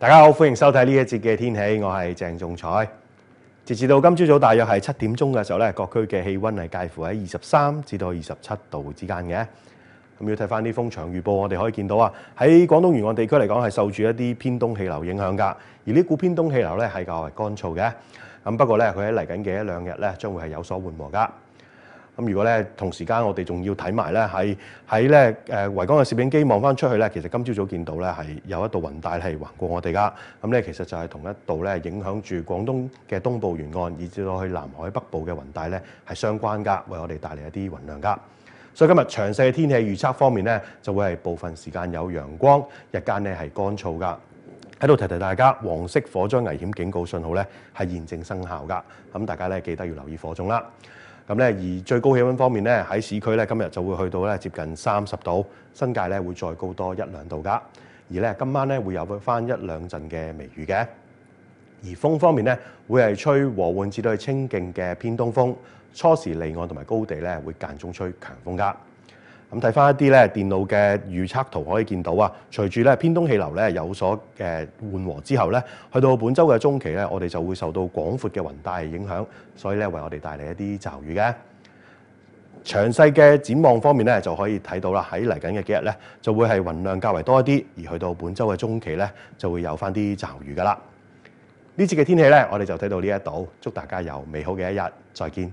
大家好，欢迎收睇呢一节嘅天气，我系郑仲彩。截至到今朝早大约系七点钟嘅时候咧，各区嘅气温系介乎喺二十三至到二十七度之间嘅。咁要睇翻啲风场预报，我哋可以见到啊，喺广东沿岸地区嚟讲系受住一啲偏东气流影响噶，而呢股偏东气流咧系较为干燥嘅。咁不过咧，佢喺嚟紧嘅一两日咧，将会系有所缓和噶。咁如果咧，同時間我哋仲要睇埋咧，喺喺咧誒維港嘅攝影機望翻出去咧，其實今朝早見到咧係有一道雲帶係橫過我哋噶。咁咧其實就係同一度咧影響住廣東嘅東部沿岸，以至到去南海北部嘅雲帶咧係相關噶，為我哋帶嚟一啲雲量噶。所以今日詳細嘅天氣預測方面咧，就會係部分時間有陽光，日間咧係乾燥噶。喺度提提大家，黃色火災危險警告信號咧係現正生效噶。咁大家咧記得要留意火種啦。咁咧，而最高氣温方面咧，喺市區咧今日就會去到咧接近三十度，新界咧會再高多一兩度噶。而咧今晚咧會有翻一兩陣嘅微雨嘅。而風方面咧，會係吹和緩至到清勁嘅偏東風，初時離岸同埋高地咧會間中吹強風噶。咁睇翻一啲咧電腦嘅預測圖可以見到啊，隨住咧偏東氣流咧有所誒緩和之後咧，去到本周嘅中期咧，我哋就會受到廣闊嘅雲帶影響，所以咧為我哋帶嚟一啲驟雨嘅。詳細嘅展望方面咧，就可以睇到啦。喺嚟緊嘅幾日咧，就會係雲量較為多一啲，而去到本周嘅中期咧，就會有翻啲驟雨噶啦。呢次嘅天氣咧，我哋就睇到呢一度，祝大家有美好嘅一日，再見。